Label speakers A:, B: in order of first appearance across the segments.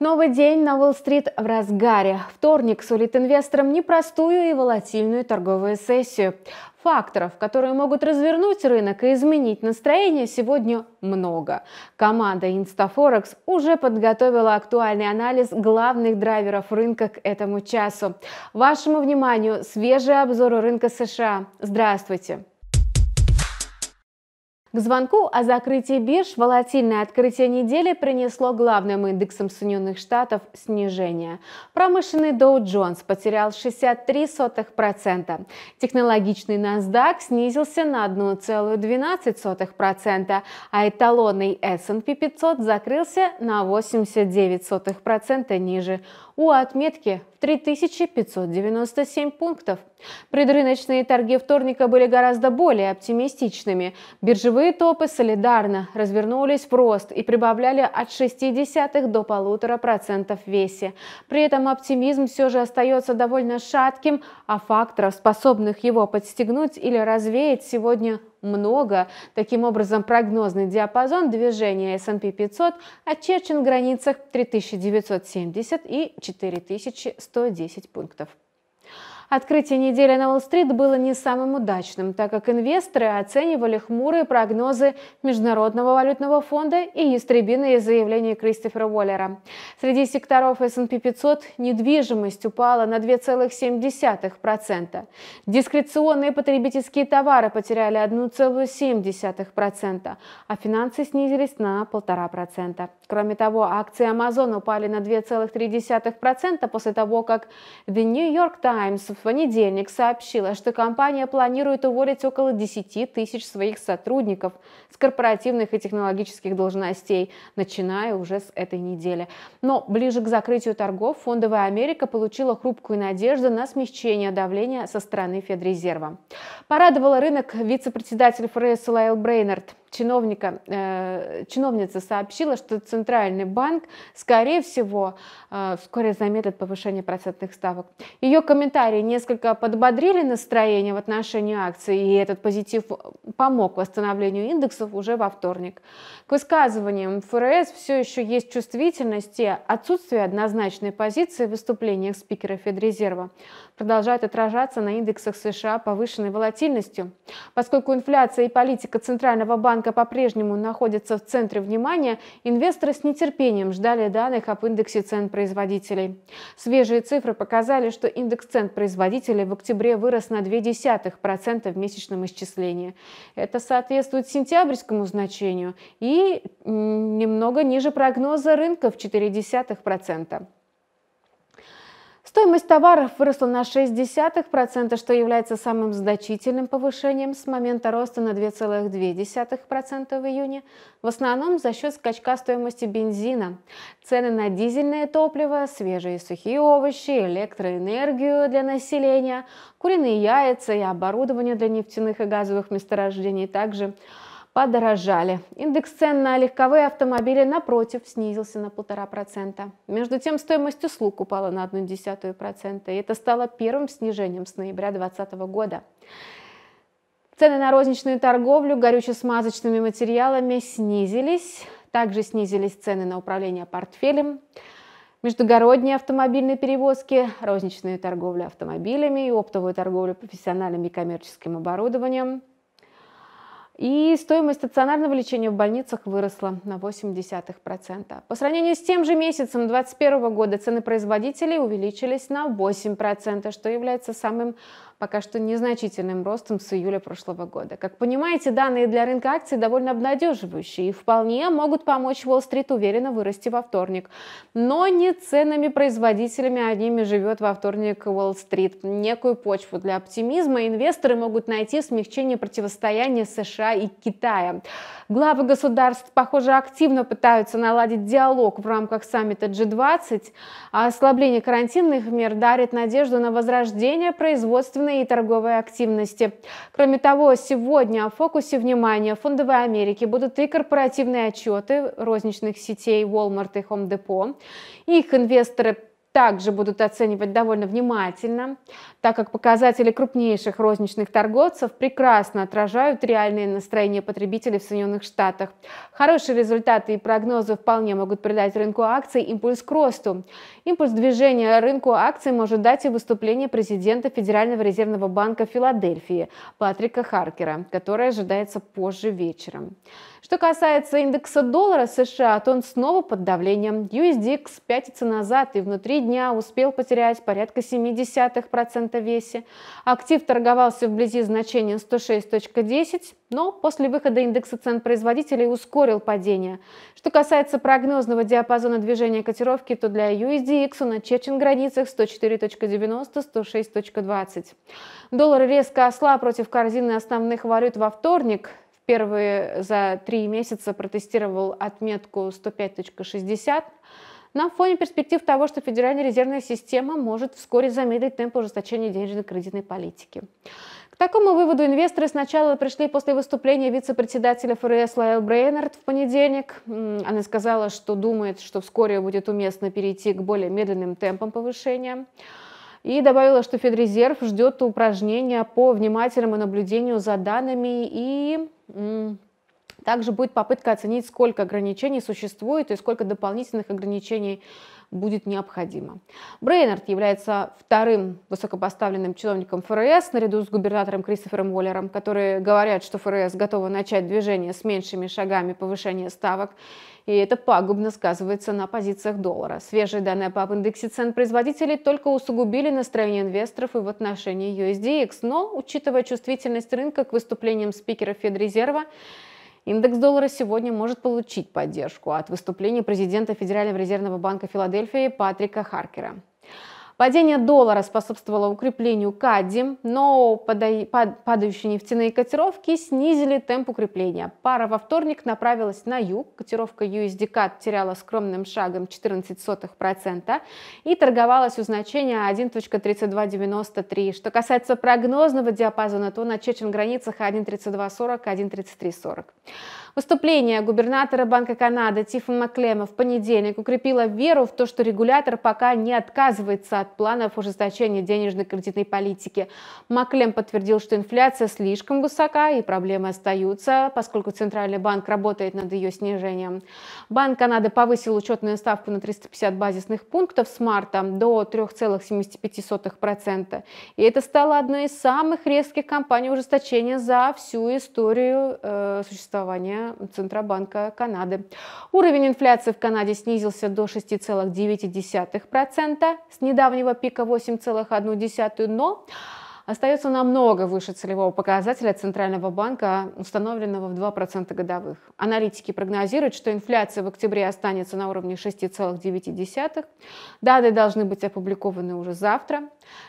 A: Новый день на Уолл-стрит в разгаре. Вторник сулит инвесторам непростую и волатильную торговую сессию. Факторов, которые могут развернуть рынок и изменить настроение, сегодня много. Команда Instaforex уже подготовила актуальный анализ главных драйверов рынка к этому часу. Вашему вниманию свежий обзор рынка США. Здравствуйте! К звонку о закрытии бирж волатильное открытие недели принесло главным индексам Соединенных Штатов снижение. Промышленный Dow Jones потерял 63%, технологичный NASDAQ снизился на 1,12%, а эталонный S&P 500 закрылся на 89% ниже у отметки 3597 пунктов. Предрыночные торги вторника были гораздо более оптимистичными. Биржевые топы солидарно развернулись в рост и прибавляли от 0,6 до 1,5% в весе. При этом оптимизм все же остается довольно шатким, а факторов, способных его подстегнуть или развеять, сегодня много. Таким образом, прогнозный диапазон движения S&P 500 очерчен в границах 3970 и 4110 пунктов. Открытие недели на Уолл-стрит было не самым удачным, так как инвесторы оценивали хмурые прогнозы Международного валютного фонда и истребиные заявления Кристофера Уоллера. Среди секторов S&P 500 недвижимость упала на 2,7%. Дискреционные потребительские товары потеряли 1,7%, а финансы снизились на 1,5%. Кроме того, акции Amazon упали на 2,3% после того, как The New York Times в понедельник сообщила, что компания планирует уволить около 10 тысяч своих сотрудников с корпоративных и технологических должностей, начиная уже с этой недели. Но ближе к закрытию торгов фондовая Америка получила хрупкую надежду на смягчение давления со стороны Федрезерва. Порадовала рынок вице-председатель ФРС Лайл Брейнард чиновника, э, чиновница сообщила, что Центральный банк, скорее всего, э, вскоре заметит повышение процентных ставок. Ее комментарии несколько подбодрили настроение в отношении акций, и этот позитив э, помог восстановлению индексов уже во вторник. К высказываниям ФРС все еще есть чувствительность и отсутствие однозначной позиции в выступлениях спикера Федрезерва продолжают отражаться на индексах США повышенной волатильностью. Поскольку инфляция и политика Центрального банка по-прежнему находятся в центре внимания, инвесторы с нетерпением ждали данных об индексе цен производителей. Свежие цифры показали, что индекс цен производителей в октябре вырос на 0,2% в месячном исчислении. Это соответствует сентябрьскому значению и немного ниже прогноза рынка в 0,4%. Стоимость товаров выросла на 0,6%, что является самым значительным повышением с момента роста на 2,2% в июне, в основном за счет скачка стоимости бензина. Цены на дизельное топливо, свежие и сухие овощи, электроэнергию для населения, куриные яйца и оборудование для нефтяных и газовых месторождений также – подорожали. Индекс цен на легковые автомобили, напротив, снизился на 1,5%. Между тем, стоимость услуг упала на 0,1%, и это стало первым снижением с ноября 2020 года. Цены на розничную торговлю горюче-смазочными материалами снизились. Также снизились цены на управление портфелем, междугородние автомобильные перевозки, розничную торговлю автомобилями и оптовую торговлю профессиональным и коммерческим оборудованием – и стоимость стационарного лечения в больницах выросла на 0,8%. По сравнению с тем же месяцем 2021 года цены производителей увеличились на 8%, что является самым пока что незначительным ростом с июля прошлого года. Как понимаете, данные для рынка акций довольно обнадеживающие и вполне могут помочь Уолл-стрит уверенно вырасти во вторник. Но не ценными производителями одними живет во вторник Уолл-стрит. Некую почву для оптимизма инвесторы могут найти в смягчении противостояния США и Китая. Главы государств, похоже, активно пытаются наладить диалог в рамках саммита G20, а ослабление карантинных мер дарит надежду на возрождение производственных рыночной и торговой активности. Кроме того, сегодня в фокусе внимания фондовой Америки будут и корпоративные отчеты розничных сетей Walmart и Home Depot. Их инвесторы также будут оценивать довольно внимательно, так как показатели крупнейших розничных торговцев прекрасно отражают реальные настроения потребителей в Соединенных Штатах. Хорошие результаты и прогнозы вполне могут придать рынку акций импульс к росту. Импульс движения рынку акций может дать и выступление президента Федерального резервного банка Филадельфии Патрика Харкера, которое ожидается позже вечером. Что касается индекса доллара США, то он снова под давлением. USDX пятится назад и внутри дня успел потерять порядка 0,7% весе. Актив торговался вблизи значения 106.10, но после выхода индекса цен производителей ускорил падение. Что касается прогнозного диапазона движения котировки, то для USDX он очерчен в границах 104.90-106.20. Доллар резко ослаб против корзины основных валют во вторник первые за три месяца протестировал отметку 105.60 на фоне перспектив того, что Федеральная резервная система может вскоре замедлить темп ужесточения денежно-кредитной политики. К такому выводу инвесторы сначала пришли после выступления вице-председателя ФРС Лайл Брейнард в понедельник. Она сказала, что думает, что вскоре будет уместно перейти к более медленным темпам повышения. И добавила, что Федрезерв ждет упражнения по внимательному наблюдению за данными и также будет попытка оценить, сколько ограничений существует и сколько дополнительных ограничений будет необходимо. Брейнард является вторым высокопоставленным чиновником ФРС наряду с губернатором Кристофером Уоллером, которые говорят, что ФРС готова начать движение с меньшими шагами повышения ставок, и это пагубно сказывается на позициях доллара. Свежие данные по индексе цен производителей только усугубили настроение инвесторов и в отношении USDX, но, учитывая чувствительность рынка к выступлениям спикера Федрезерва, Индекс доллара сегодня может получить поддержку от выступления президента Федерального резервного банка Филадельфии Патрика Харкера. Падение доллара способствовало укреплению КАДИ, но падающие нефтяные котировки снизили темп укрепления. Пара во вторник направилась на юг, котировка USD-CAD теряла скромным шагом 14% и торговалась у значения 1.3293. Что касается прогнозного диапазона, то начечен в границах 1.3240 1.3340. Выступление губернатора Банка Канады Тифа Маклема в понедельник укрепило веру в то, что регулятор пока не отказывается от от планов ужесточения денежно-кредитной политики. Маклем подтвердил, что инфляция слишком высока и проблемы остаются, поскольку Центральный банк работает над ее снижением. Банк Канады повысил учетную ставку на 350 базисных пунктов с марта до 3,75%. И это стало одной из самых резких кампаний ужесточения за всю историю э, существования Центробанка Канады. Уровень инфляции в Канаде снизился до 6,9%. С недавнего его пика 8,1, но остается намного выше целевого показателя Центрального банка, установленного в 2% годовых. Аналитики прогнозируют, что инфляция в октябре останется на уровне 6,9. Данные должны быть опубликованы уже завтра.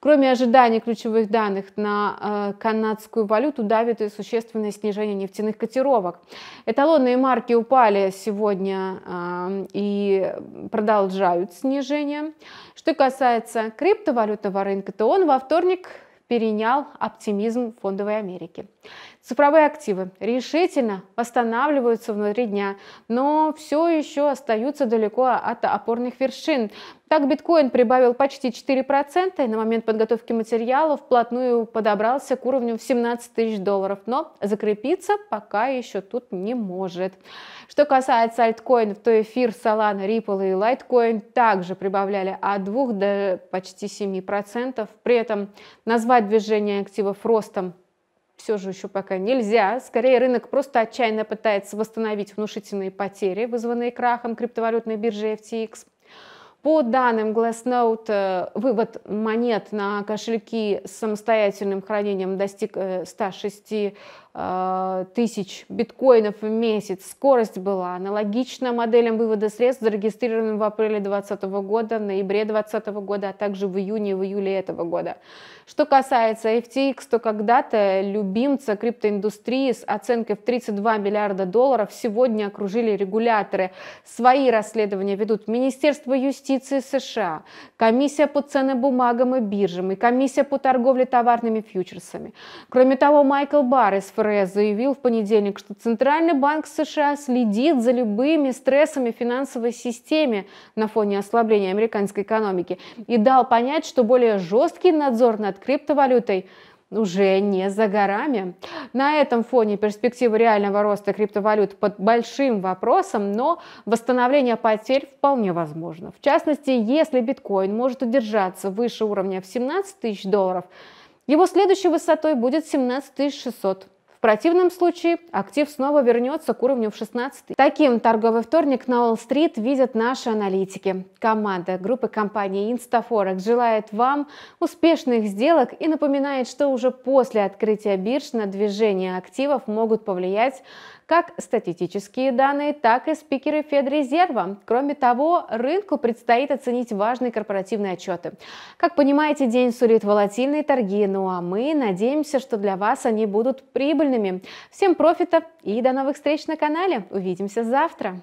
A: Кроме ожиданий ключевых данных на э, канадскую валюту давит и существенное снижение нефтяных котировок. Эталонные марки упали сегодня э, и продолжают снижение. Что касается криптовалютного рынка, то он во вторник перенял оптимизм фондовой Америки. Цифровые активы решительно восстанавливаются внутри дня, но все еще остаются далеко от опорных вершин. Так биткоин прибавил почти 4% и на момент подготовки материала вплотную подобрался к уровню в 17 тысяч долларов, но закрепиться пока еще тут не может. Что касается альткоинов, то эфир, Solana, Ripple и Litecoin также прибавляли от 2 до почти 7%. При этом назвать движение активов ростом все же еще пока нельзя. Скорее, рынок просто отчаянно пытается восстановить внушительные потери, вызванные крахом криптовалютной биржи FTX. По данным Glassnode, э, вывод монет на кошельки с самостоятельным хранением достиг 106 э, Э, тысяч биткоинов в месяц. Скорость была аналогична моделям вывода средств, зарегистрированным в апреле 2020 года, ноябре 2020 года, а также в июне и в июле этого года. Что касается FTX, то когда-то любимца криптоиндустрии с оценкой в 32 миллиарда долларов сегодня окружили регуляторы. Свои расследования ведут Министерство юстиции США, Комиссия по ценным бумагам и биржам и Комиссия по торговле товарными фьючерсами. Кроме того, Майкл Баррес, ФРС заявил в понедельник, что Центральный банк США следит за любыми стрессами в финансовой системе на фоне ослабления американской экономики и дал понять, что более жесткий надзор над криптовалютой уже не за горами. На этом фоне перспективы реального роста криптовалют под большим вопросом, но восстановление потерь вполне возможно. В частности, если биткоин может удержаться выше уровня в 17 тысяч долларов, его следующей высотой будет 17 600. В противном случае актив снова вернется к уровню в 16. Таким торговый вторник на Уолл-стрит видят наши аналитики. Команда группы компании Instaforex желает вам успешных сделок и напоминает, что уже после открытия бирж на движение активов могут повлиять как статистические данные, так и спикеры Федрезерва. Кроме того, рынку предстоит оценить важные корпоративные отчеты. Как понимаете, день сулит волатильные торги, ну а мы надеемся, что для вас они будут прибыльными. Всем профита и до новых встреч на канале. Увидимся завтра.